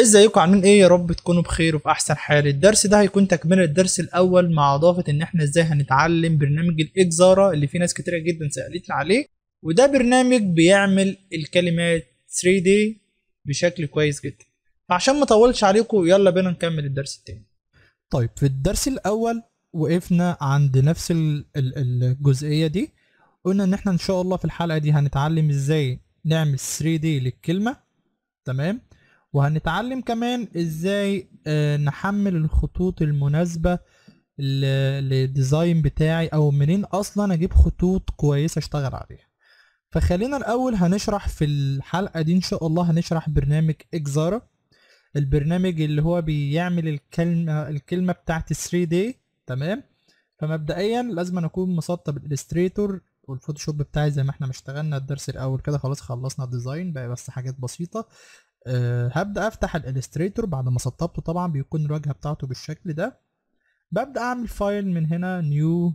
ازيكم عاملين ايه يا رب تكونوا بخير وفي احسن حال الدرس ده هيكون تكمله الدرس الاول مع اضافه ان احنا ازاي هنتعلم برنامج الاجزاره اللي في ناس كتيره جدا سالتنا عليه وده برنامج بيعمل الكلمات 3D بشكل كويس جدا فعشان ما اطولش عليكم يلا بينا نكمل الدرس التاني طيب في الدرس الاول وقفنا عند نفس الجزئيه دي قلنا ان احنا ان شاء الله في الحلقه دي هنتعلم ازاي نعمل 3D للكلمه تمام وهنتعلم كمان ازاي آه، نحمل الخطوط المناسبة للديزاين بتاعي او منين اصلا اجيب خطوط كويسة اشتغل عليها فخلينا الاول هنشرح في الحلقة دي ان شاء الله هنشرح برنامج اكزارا البرنامج اللي هو بيعمل الكلمة الكلمة بتاعت 3D تمام فمبدئيا لازم اكون مسطب الالستريتور والفوتوشوب بتاعي زي ما احنا ما اشتغلنا الدرس الاول كده خلاص خلصنا ديزاين بقى بس حاجات بسيطه أه هبدا افتح الالستريتور بعد ما سطبته طبعا بيكون الواجهه بتاعته بالشكل ده ببدا اعمل فايل من هنا نيو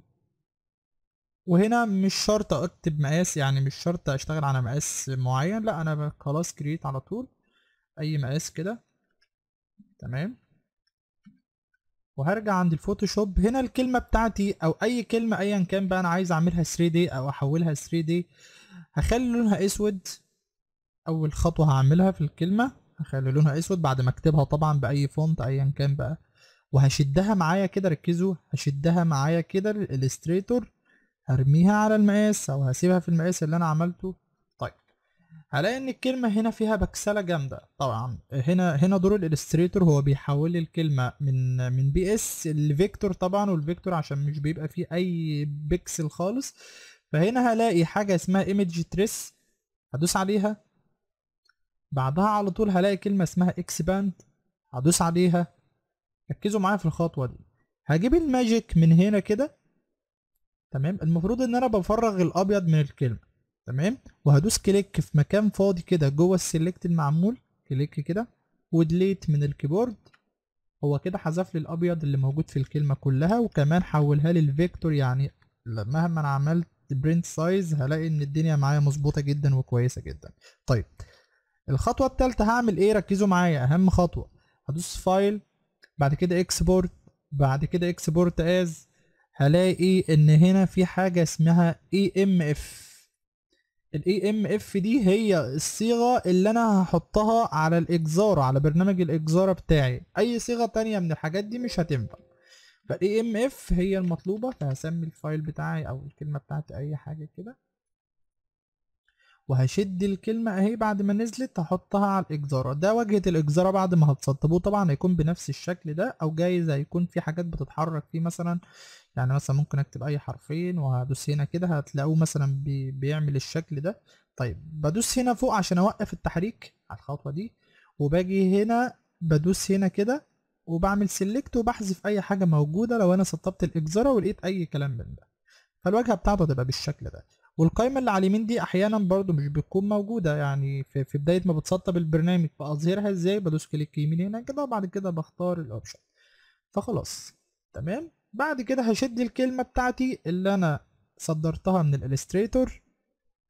وهنا مش شرط اكتب مقاس يعني مش شرط اشتغل على مقاس معين لا انا خلاص كريت على طول اي مقاس كده تمام وهرجع عند الفوتوشوب هنا الكلمه بتاعتي او اي كلمه ايا كان بقى انا عايز اعملها 3 دي او احولها 3 دي هخلي لونها اسود اول خطوة هعملها في الكلمة هخلي لونها اسود بعد ما اكتبها طبعا باي فونت ايا كان بقى وهشدها معايا كده ركزوا هشدها معايا كده للالستريتور هرميها على المقاس او هسيبها في المقاس اللي انا عملته طيب هلاقي ان الكلمة هنا فيها بكسلة جامدة طبعا هنا هنا دور الالستريتور هو بيحول الكلمة من من بي اس لفيكتور طبعا والفيكتور عشان مش بيبقى فيه اي بيكسل خالص فهنا هلاقي حاجة اسمها ايمج تريس هدوس عليها بعدها على طول هلاقي كلمة اسمها اكسباند هدوس عليها ركزوا معايا في الخطوة دي هجيب الماجيك من هنا كده تمام المفروض ان انا بفرغ الابيض من الكلمة تمام وهدوس كليك في مكان فاضي كده جوه السيلكت المعمول كليك كده ودليت من الكيبورد هو كده حذف لي الابيض اللي موجود في الكلمة كلها وكمان حولها لي يعني مهما انا عملت برنت سايز هلاقي ان الدنيا معايا مظبوطة جدا وكويسة جدا طيب الخطوه الثالثه هعمل ايه ركزوا معايا اهم خطوه هدوس فايل بعد كده اكسبورت بعد كده اكسبورت از هلاقي ان هنا في حاجه اسمها اي ام اف الاي ام اف دي هي الصيغه اللي انا هحطها على الاجزاره على برنامج الاجزاره بتاعي اي صيغه تانية من الحاجات دي مش هتنفع فالاي ام اف هي المطلوبه فهسمي الفايل بتاعي او الكلمه بتاعتي اي حاجه كده وهشد الكلمة اهي بعد ما نزلت هحطها على الإجزارة ده واجهة الإجزارة بعد ما هتسطبوه طبعا هيكون بنفس الشكل ده أو جايز هيكون في حاجات بتتحرك فيه مثلا يعني مثلا ممكن أكتب أي حرفين وهدوس هنا كده هتلاقوه مثلا بي بيعمل الشكل ده طيب بدوس هنا فوق عشان أوقف التحريك على الخطوة دي وباجي هنا بدوس هنا كده وبعمل سيلكت وبحذف أي حاجة موجودة لو أنا سطبت الإجزارة ولقيت أي كلام من ده فالواجهة بتاعته هتبقى بالشكل ده والقايمه اللي على اليمين دي احيانا برضو مش بتكون موجوده يعني في, في بدايه ما بتسطب البرنامج فاظهرها ازاي بدوس كليك يمين هنا كده وبعد كده بختار الاوبشن فخلاص تمام بعد كده هشد الكلمه بتاعتي اللي انا صدرتها من الالستريتور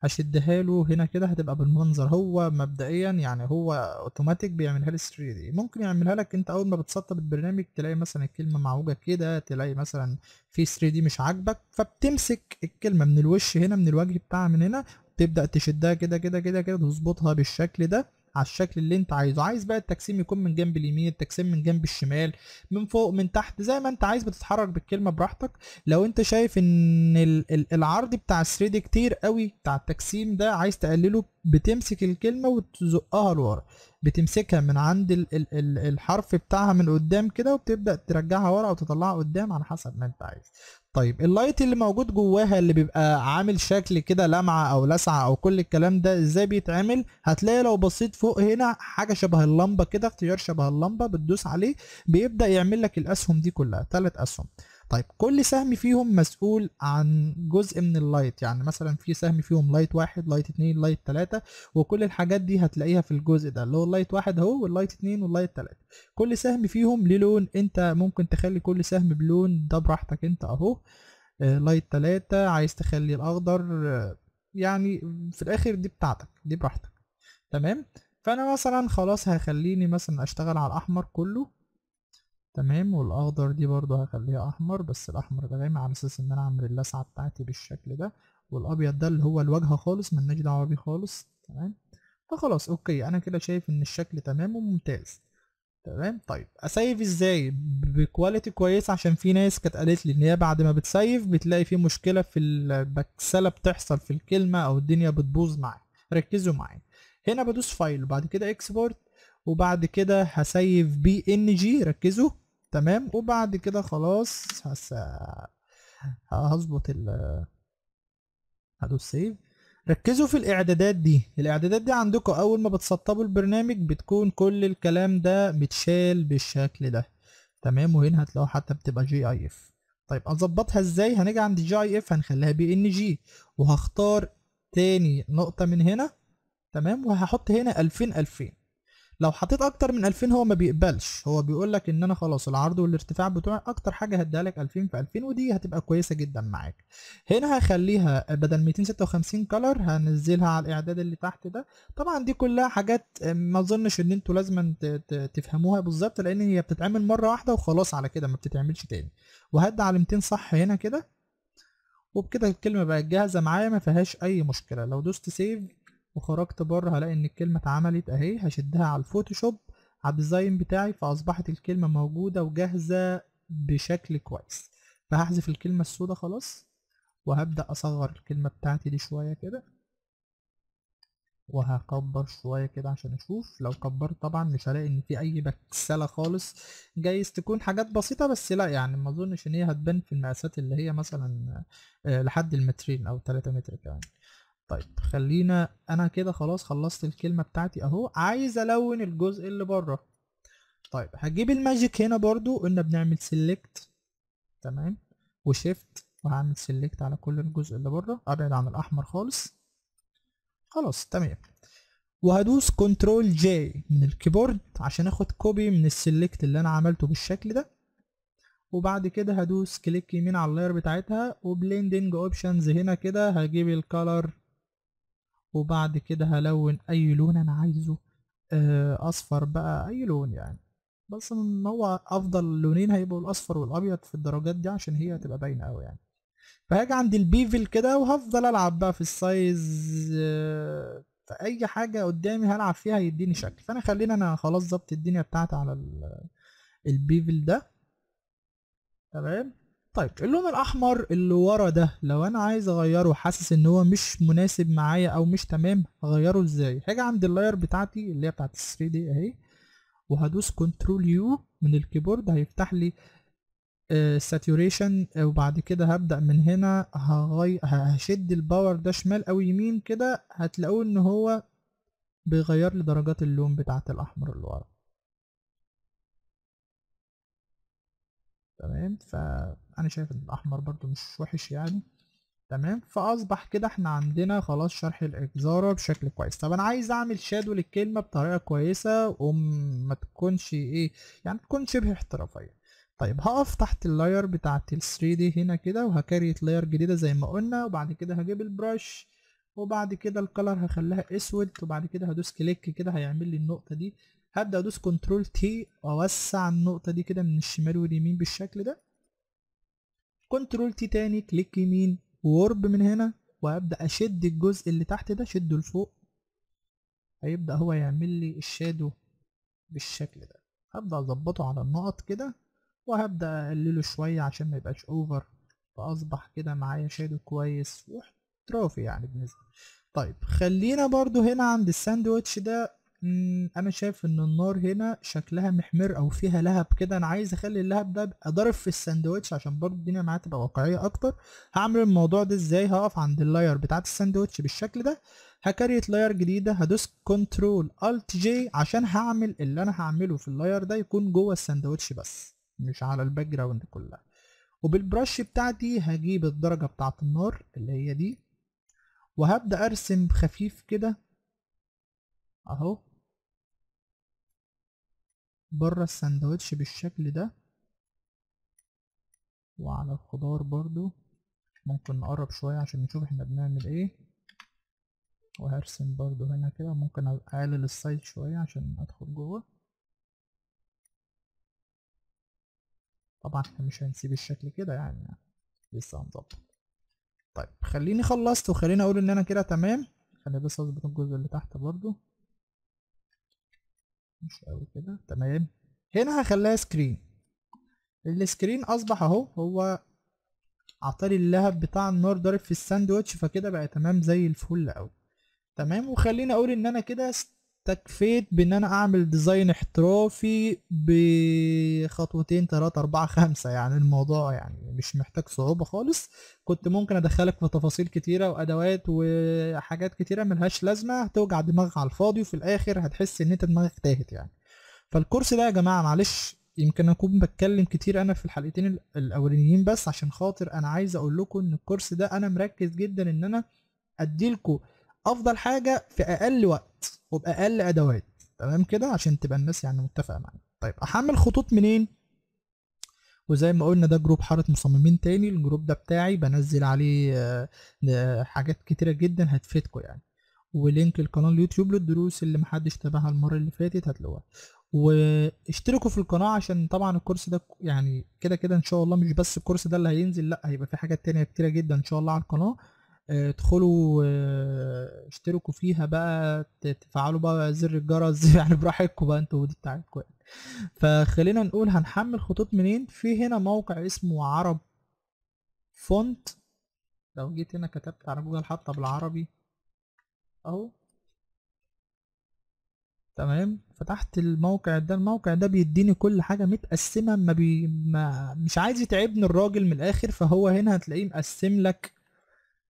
هشدها له هنا كده هتبقى بالمنظر هو مبدئيا يعني هو اوتوماتيك بيعملها لي 3 دي ممكن يعملها لك انت اول ما بتسطب البرنامج تلاقي مثلا الكلمه معوجه كده تلاقي مثلا في 3 دي مش عاجبك فبتمسك الكلمه من الوش هنا من الوجه بتاعها من هنا تبدا تشدها كده كده كده كده تظبطها بالشكل ده على الشكل اللي انت عايزه عايز بقى التجسيم يكون من جنب اليمين التجسيم من جنب الشمال من فوق من تحت زي ما انت عايز بتتحرك بالكلمه براحتك لو انت شايف ان العرض بتاع 3 دي كتير قوي بتاع التجسيم ده عايز تقلله بتمسك الكلمه وتزقها لورا بتمسكها من عند الحرف بتاعها من قدام كده وبتبدا ترجعها ورا وتطلعها قدام على حسب ما انت عايز طيب اللايت اللي موجود جواها اللي بيبقى عامل شكل كده لمعة او لسعة او كل الكلام ده ازاي بيتعمل هتلاقي لو بصيت فوق هنا حاجة شبه اللمبة كده اختيار شبه اللمبة بتدوس عليه بيبدأ يعمل لك الاسهم دي كلها ثلاث اسهم طيب كل سهم فيهم مسؤول عن جزء من اللايت يعني مثلا في سهم فيهم لايت واحد لايت اتنين لايت تلاتة وكل الحاجات دي هتلاقيها في الجزء ده اللي هو اللايت واحد اهو واللايت اتنين واللايت تلاتة كل سهم فيهم ليه لون انت ممكن تخلي كل سهم بلون ده براحتك انت اهو آه، لايت تلاتة عايز تخلي الاخضر آه، يعني في الاخر دي بتاعتك دي براحتك تمام فانا مثلا خلاص هخليني مثلا اشتغل على الاحمر كله تمام والاخضر دي برضو هخليها احمر بس الاحمر الغامق على اساس ان انا اعمل اللسعه بتاعتي بالشكل ده والابيض ده اللي هو الواجهه خالص مالناش دعوه بيه خالص تمام فخلاص اوكي انا كده شايف ان الشكل تمام وممتاز تمام طيب اسيف ازاي بكواليتي كويس عشان في ناس كانت قالت لي ان هي بعد ما بتسيف بتلاقي في مشكله في البكسله بتحصل في الكلمه او الدنيا بتبوظ معايا ركزوا معايا هنا بدوس فايل وبعد كده اكسبورت وبعد كده هسيف بي ان جي ركزوا تمام وبعد كده خلاص هس هظبط ال هدوس سيف ركزوا في الاعدادات دي الاعدادات دي عندكم اول ما بتسطبوا البرنامج بتكون كل الكلام ده متشال بالشكل ده تمام وهنا هتلاقوا حتى بتبقى جي اي اف طيب اظبطها ازاي هنيجي عند جي اي اف هنخليها بي ان جي وهختار تاني نقطة من هنا تمام وهحط هنا 2000 2000 لو حطيت اكتر من 2000 هو ما بيقبلش هو بيقول لك ان انا خلاص العرض والارتفاع بتوعي اكتر حاجه هديها لك 2000 في 2000 ودي هتبقى كويسه جدا معاك هنا هخليها بدل 256 كلر هنزلها على الاعداد اللي تحت ده طبعا دي كلها حاجات ما اظنش ان انتوا لازم تفهموها بالظبط لان هي بتتعمل مره واحده وخلاص على كده ما بتتعملش تاني وهدي على 200 صح هنا كده وبكده الكلمه بقت جاهزه معايا ما فيهاش اي مشكله لو دوست سيف وخرجت بره هلاقي ان الكلمة اتعملت اهي هشدها على الفوتوشوب على الديزاين بتاعي فاصبحت الكلمة موجودة وجاهزة بشكل كويس فهحذف الكلمة السوداء خلاص وهبدأ اصغر الكلمة بتاعتي دي شوية كده وهكبر شوية كده عشان اشوف لو كبرت طبعا مش هلاقي ان في اي بكسلة خالص جايز تكون حاجات بسيطة بس لا يعني ما اظنش ان هي هتبان في المقاسات اللي هي مثلا آه، لحد المترين او 3 متر كمان يعني. طيب خلينا انا كده خلاص خلصت الكلمة بتاعتي اهو عايز الون الجزء اللي بره طيب هجيب الماجيك هنا برضو قلنا بنعمل سيلكت تمام وشيفت وهعمل سيلكت على كل الجزء اللي بره ابعد عن الاحمر خالص خلاص تمام وهدوس كنترول جي من الكيبورد عشان اخد كوبي من السيلكت اللي انا عملته بالشكل ده وبعد كده هدوس كليك يمين على اللاير بتاعتها وبليندنج اوبشنز هنا كده هجيب الكالر وبعد كده هلون اي لون انا عايزه آه، اصفر بقى اي لون يعني بس ان هو افضل لونين هيبقوا الاصفر والابيض في الدرجات دي عشان هي هتبقى باينه قوي يعني فهاجي عند البيفل كده وهفضل العب بقى في السايز آه، في اي حاجه قدامي هلعب فيها يديني شكل فانا خلينا انا خلاص ظبط الدنيا بتاعتي على البيفل ده تمام طيب اللون الاحمر اللي ورا ده لو انا عايز اغيره حاسس ان هو مش مناسب معايا او مش تمام هغيره ازاي هاجي عند اللاير بتاعتي اللي هي بتاعت 3 دي اهي وهدوس كنترول يو من الكيبورد هيفتح لي ساتوريشن آه، uh, آه، وبعد كده هبدا من هنا هغي... هشد الباور ده شمال او يمين كده هتلاقوه ان هو بيغير لي درجات اللون بتاعت الاحمر اللي ورا تمام ف انا شايف ان الاحمر برضو مش وحش يعني تمام فاصبح كده احنا عندنا خلاص شرح الاجزاره بشكل كويس طب انا عايز اعمل شادو للكلمه بطريقه كويسه وما تكونش ايه يعني تكون شبه احترافيه طيب هقف تحت اللاير بتاعت ال 3 دي هنا كده وهكريت لاير جديده زي ما قلنا وبعد كده هجيب البرش وبعد كده الكلر هخليها اسود وبعد كده هدوس كليك كده هيعمل لي النقطه دي هبدا ادوس كنترول تي واوسع النقطه دي كده من الشمال واليمين بالشكل ده كنترول تي تاني كليك يمين وورب من هنا وهبدا اشد الجزء اللي تحت ده شده لفوق هيبدا هو يعمل لي الشادو بالشكل ده هبدا اظبطه على النقط كده وهبدا اقلله شويه عشان ما يبقاش اوفر فاصبح كده معايا شادو كويس واحترافي يعني بالنسبه طيب خلينا برضو هنا عند الساندوتش ده انا شايف ان النار هنا شكلها محمر او فيها لهب كده انا عايز اخلي اللهب ده يبقى ضارب في الساندوتش عشان برضه الدنيا معايا تبقى واقعيه اكتر هعمل الموضوع ده ازاي هقف عند اللاير بتاعه الساندوتش بالشكل ده هكريت لاير جديده هدوس كنترول الت جي عشان هعمل اللي انا هعمله في اللاير ده يكون جوه الساندوتش بس مش على الباك جراوند كلها وبالبرش بتاعتي هجيب الدرجه بتاعه النار اللي هي دي وهبدا ارسم خفيف كده اهو بره الساندوتش بالشكل ده وعلى الخضار برضو ممكن نقرب شوية عشان نشوف احنا بنعمل ايه وهرسم برضو هنا كده ممكن اقلل السايز شوية عشان ادخل جوه طبعا احنا مش هنسيب الشكل كده يعني لسه هنظبط طيب خليني خلصت وخليني اقول ان انا كده تمام خلي بس اظبط الجزء اللي تحت برضو مش قوي كده تمام هنا هخليها سكرين السكرين اصبح اهو هو عطاري اللهب بتاع النار ضارب في الساندوتش فكده بقى تمام زي الفل قوي تمام وخليني اقول ان انا كده اكتفيت بان انا اعمل ديزاين احترافي بخطوتين تلاتة اربعة خمسة يعني الموضوع يعني مش محتاج صعوبة خالص كنت ممكن ادخلك في تفاصيل كتيرة وادوات وحاجات كتيرة ملهاش لازمة هتوجع دماغك على الفاضي وفي الاخر هتحس ان انت دماغك تاهت يعني فالكورس ده يا جماعة معلش يمكن اكون بتكلم كتير انا في الحلقتين الاولانيين بس عشان خاطر انا عايز اقول لكم ان الكورس ده انا مركز جدا ان انا اديلكوا افضل حاجه في اقل وقت وباقل ادوات تمام كده عشان تبقى الناس يعني متفقه معايا طيب احمل خطوط منين وزي ما قلنا ده جروب حاره مصممين تاني الجروب ده بتاعي بنزل عليه آه، آه، حاجات كتيره جدا هتفيدكم يعني ولينك القناه اليوتيوب للدروس اللي محدش تابعها المره اللي فاتت هتلاقوها واشتركوا في القناه عشان طبعا الكورس ده يعني كده كده ان شاء الله مش بس الكورس ده اللي هينزل لا هيبقى في حاجات تانية كتيره جدا ان شاء الله على القناه آه، ادخلوا آه، اشتركوا فيها بقى تفعلوا بقى زر الجرس يعني براحتكم بقى انتوا ودي بتاعتكم يعني. فخلينا نقول هنحمل خطوط منين في هنا موقع اسمه عرب فونت لو جيت هنا كتبت على جوجل حاطه بالعربي اهو تمام فتحت الموقع ده الموقع ده بيديني كل حاجة متقسمة ما بي ما مش عايز يتعبني الراجل من الاخر فهو هنا هتلاقيه مقسم لك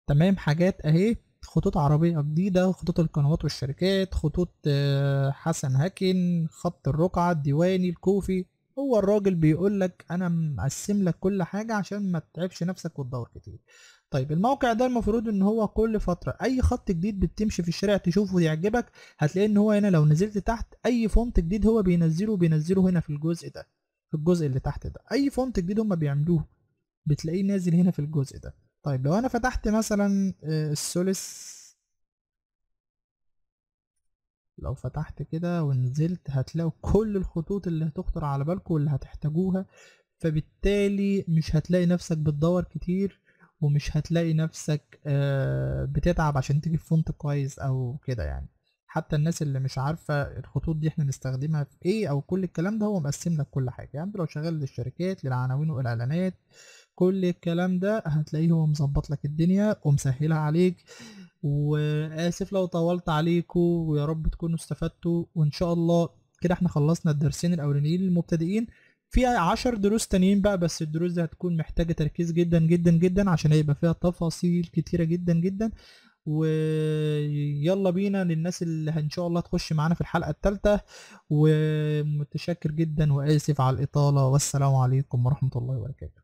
تمام حاجات اهي خطوط عربية جديدة خطوط القنوات والشركات خطوط آه، حسن هاكن خط الرقعة الديواني الكوفي هو الراجل بيقول لك انا مقسم لك كل حاجة عشان ما تتعبش نفسك وتدور كتير طيب الموقع ده المفروض ان هو كل فترة اي خط جديد بتمشي في الشارع تشوفه يعجبك هتلاقي ان هو هنا لو نزلت تحت اي فونت جديد هو بينزله بينزله هنا في الجزء ده في الجزء اللي تحت ده اي فونت جديد هما بيعملوه بتلاقيه نازل هنا في الجزء ده طيب لو انا فتحت مثلا آه، السوليس لو فتحت كده ونزلت هتلاقوا كل الخطوط اللي هتخطر على بالكم واللي هتحتاجوها فبالتالي مش هتلاقي نفسك بتدور كتير ومش هتلاقي نفسك آه، بتتعب عشان تجيب فونت كويس او كده يعني حتى الناس اللي مش عارفة الخطوط دي احنا بنستخدمها في ايه او كل الكلام ده هو مقسم لك كل حاجة يعني لو شغال للشركات للعناوين والاعلانات كل الكلام ده هتلاقيه هو مظبط لك الدنيا ومسهلها عليك واسف لو طولت عليكم ويا رب تكونوا استفدتوا وان شاء الله كده احنا خلصنا الدرسين الاولانيين للمبتدئين في عشر دروس تانيين بقى بس الدروس دي هتكون محتاجة تركيز جدا جدا جدا عشان هيبقى فيها تفاصيل كتيرة جدا جدا ويلا بينا للناس اللي ان شاء الله تخش معانا في الحلقة التالتة ومتشكر جدا واسف على الاطالة والسلام عليكم ورحمة الله وبركاته